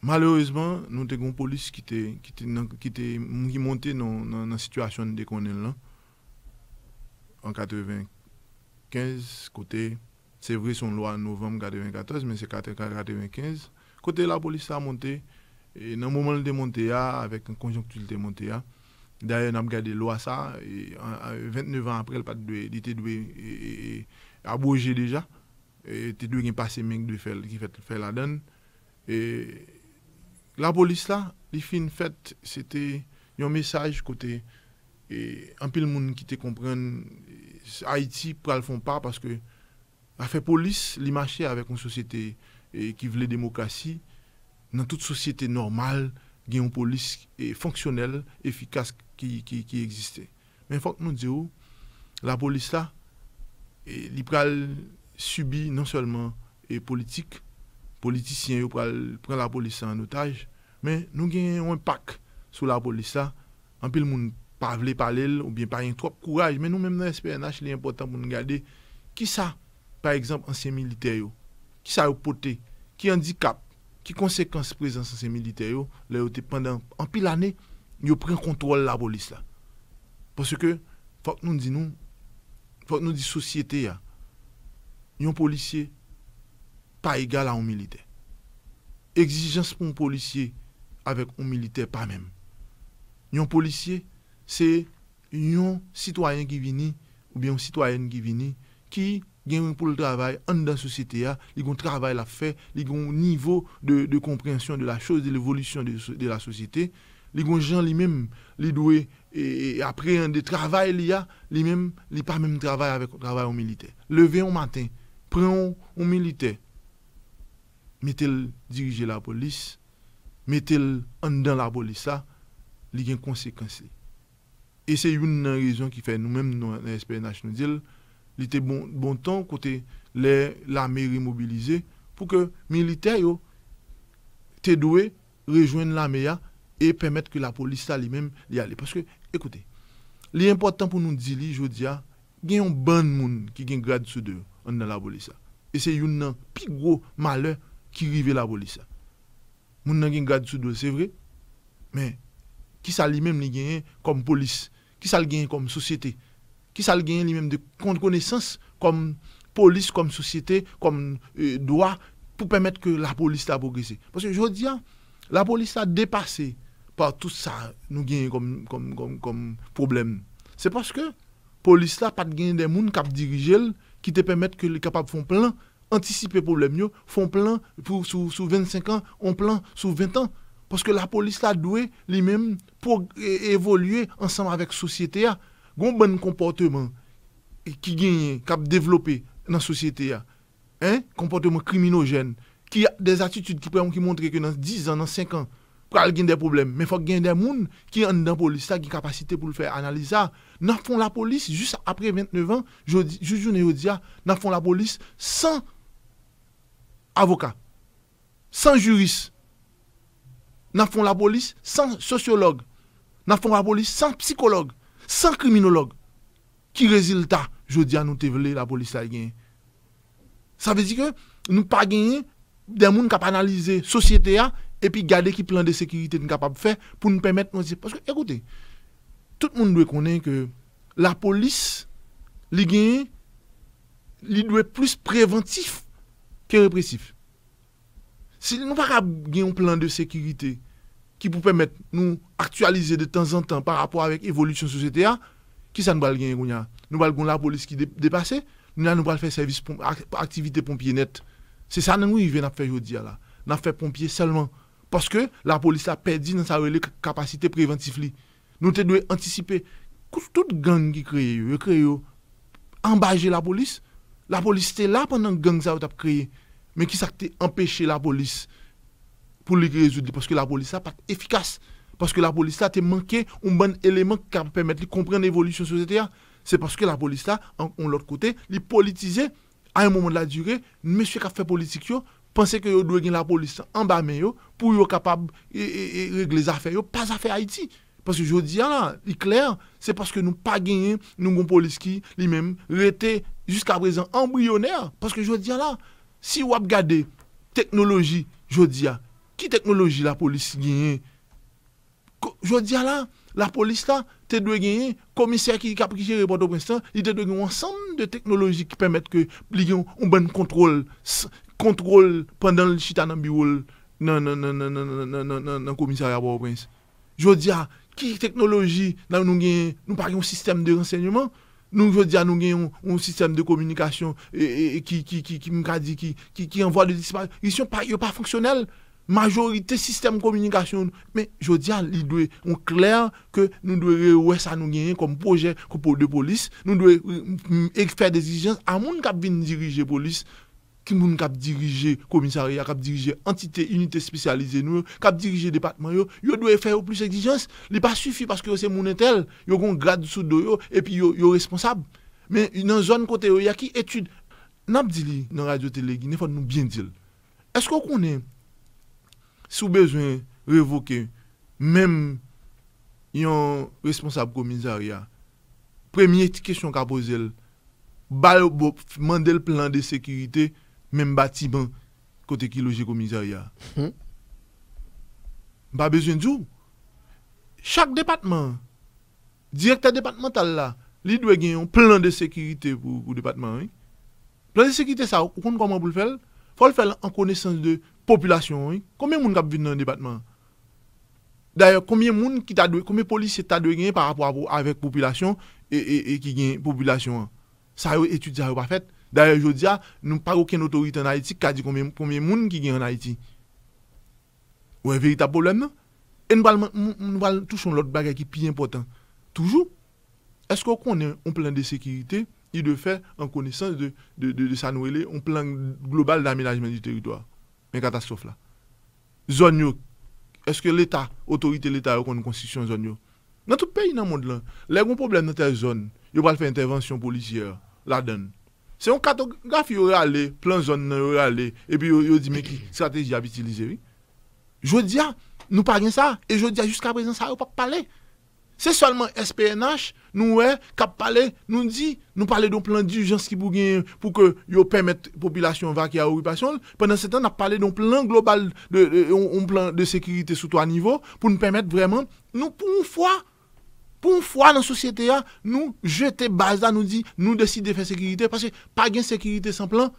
Malèouzman, nou te goun polis ki te moun ki monte nan situasyon de konen lan. An 95, kote, se vre son lwa novem gade 2014, men se kate gade 2015, kote la polis sa monte, nan moun moun de monte ya, ah, avek konjonktil de monte ya, daye nan gade lwa sa, 29 an apre l pat di te dwe abouje deja, te dwe gen pase menk di fèl adan, e... La polis la, li fin fèt, sè te yon mesaj kote, e, anpil moun ki te kompren, e, Haiti pral fon pa, paske a fè polis, li mache avèk an sosyete e, ki vle demokrasi, nan tout sosyete normal, gen an polis fonksyonel, efikas ki eksiste. Men fòk nou dze ou, la polis la, li pral subi nan sèlman politik, e politik, politisyen yo pren la polis la anotaj, men nou gen yon empak sou la polis la, anpil moun pavle pale, ou bien par yon trop kouraj, men nou menm nan SPNH, li important pou nou gade, ki sa, par ekzamp, ansemi liteyo, ki sa yo pote, ki yon dikap, ki konsekwans prezans ansemi liteyo, le yo te pendan, anpil ane, yo pren kontrol la polis la. Pwosye ke, fok nou di nou, fok nou di sosyete ya, yon polisye, pas égal à un militaire. Exigence pour un policier avec un militaire, pas même. Un policier, c'est un citoyen qui vient, ou bien une citoyenne qui vient, qui gagne pour le travail en dans la société, a, ah, il a un travail à faire, il a un niveau de, compréhension de la chose, de l'évolution de, la société. Les gens lui-même, les doués, et après un travail il y a, lui-même, il pas même travail avec travail au militaire. Lever au matin, prendre un militaire, metel dirije la polis metel an dan la polisa li gen konsekansi e se yon nan rezon ki fè nou menm nou espè national li te bon ton kote la meri mobilize pou ke militer yo te doè rejwen la meya e pèmèt ke la polisa li menm li ale, paske ekote li important pou nou di li jodia gen yon ban moun ki gen grad sou de an dan la polisa e se yon nan pi gro malèr qui rive la police. mon nan c'est vrai. Mais qui ça lui-même li comme police, qui ça comme société, qui ça le gagne lui-même de connaissance comme police, comme société, comme euh, droit pour permettre que la police la progresse. Parce que je dis, hein, la police a dépassé par tout ça nous gagne comme, comme, comme, problème. C'est parce que police là pas de des gens qui dirigent qui te permettent que les capables font plein anticiper problème yo, font plan pour sous, 25 ans, on plan sous 20 ans parce que la police la douée lui-même pour évoluer ensemble avec société a un bon comportement qui gagne, été développer développé dans la société Un Hein, comportement criminogène qui a des attitudes qui qui montrent que dans 10 ans, dans 5 ans, il y des problèmes. Mais il faut qu'il y ait des gens qui ont dans la police, qui ont capacité pour le faire analyser. Nous font la police juste après 29 ans, je dis, je ah, font la police sans avocat, sans juriste, nous la police sans sociologue, nous la police sans psychologue, sans criminologue. Qui résultat, je dis à nous, la police a gagné. Ça veut dire que nous pas gagné des gens qui peuvent analyser la société et puis garder qui plan de sécurité nous capable de faire pour nous permettre de dire. Parce que, écoutez, tout le monde doit connaître que la police, les gagne, il doit plus préventif qui répressif. Si nous pas un plan de sécurité qui peut permettre nous actualiser de temps en temps par rapport avec l'évolution de la société, qui ça nous va gagner Nous allons la police qui dépassée, nous allons faire service activité pompier net. C'est ça nous avons à faire aujourd'hui là. n'a fait pompier seulement parce que la police a perdu dans sa capacité préventive. Nous devons anticiper toute gang qui crée, crée la police. La police était là pendant gang ça a créé. Mais qui ça empêché la police pour les résoudre Parce que la police n'est pas efficace. Parce que la police a manqué un bon élément qui permet de comprendre l'évolution de société. Hein. C'est parce que la police, là, on l'autre côté, les politisé à un moment de la durée. Monsieur qui a fait politique, pensez que vous gagner la police en bas pour être capable de régler les affaires, pas affaire Haïti. Parce que je dis hein, là, il est clair, c'est parce que nous pas gagné, nous police qui, lui-même, était jusqu'à présent embryonnaire. Parce que je dis hein, là, Si wap gade teknoloji, jodi a, ki teknoloji la polis genye? Jodi a la, la polis la, te dwe genye komisè ki kaprije repote ou prens, li te dwe genye ansan de teknoloji ki pemet ke li genye un ben kontrol, kontrol pandan l chita nan biwol nan komisè repote ou prens. Jodi a, ki teknoloji nan nou genye, nou par genye un sistem de rensegnement, Nou jodi a nou genyon un sistem de komunikasyon ki mkadi ki yon vwa de disipasyon, yon pa fonksyonel, majorite sistem komunikasyon. Men jodi a li dwe, ou kler ke nou dwe wè sa nou genyon kom proje koupo de polis, nou dwe ek fè desijans amoun kap vin dirije polis. Kin moun kap dirije komisariya, kap dirije entite, unité spesyalize nou yo, kap dirije departman yo, yo doye fè ou plus exijans, li pa sufi paske yo se moun etel, yo kon grad sou do yo, epi yo responsab, men nan zon kote yo, ya ki etude. Nan pdi li nan radyo telegi, ne fòt nou bien dil. Esko konen sou bejwen revoke, men yon responsab komisariya, premye etikesyon kapo zel, bayo bo mandel plan de sekirite, même bâtiment côté qui loge commissariat. Pas hmm? pas besoin de Chaque département, directeur départemental là, il doit gagner un plan de sécurité pour le département. Hein? Plan de sécurité, ça, vous comprenez comment vous le faites faut le faire en connaissance de population. Hein. Combien de monde qui dans le département D'ailleurs, combien de monde qui t'a combien police policiers de gagner par rapport à avec population et, et, qui gagne population. Hein? Ça, étude ça pas Darye, yo diya, nou par oken otorite an Haiti kadi kome moun ki gen an Haiti. Ou en verita problem nan? E nou val moun, moun val tou son lot bagay ki pi importan. Toujou, esko konen ou plan de sekirite, i de fe an konesans de sa nou ele ou plan global d'amenajmen di teritwa. Men katastrof la. Zon yo, eske l'Etat, otorite l'Etat yo konen konstisyon zon yo. Nante peyi nan moun lan, lègon problem nan te zon, yo val fe intervensyon politiyer, la dene. C'est un cartographie allé plein de zones et puis ils dit, mais quelle stratégie a-t-il utilisé ?» Je dis, ah, nous parlons ça, et je dis ah, jusqu'à présent, ça n'a pas parlé. C'est seulement SPNH, nous, qui a parlé, nous dit, nous parlons parlé d'un plan d'urgence qui pour permettre les populations de vacuer à l'occupation. Pendant ce temps, on a parlé d'un plan global, de plan de sécurité, sous trois niveaux pour nous permettre vraiment, nous, pour une fois, Pon fwa nan sosyete ya, nou jete baza, nou di, nou deside fè sekilite. Pase pa gen sekilite san plan, pou fwa nan sosyete ya, nou jete baza, nou di, nou deside fè sekilite.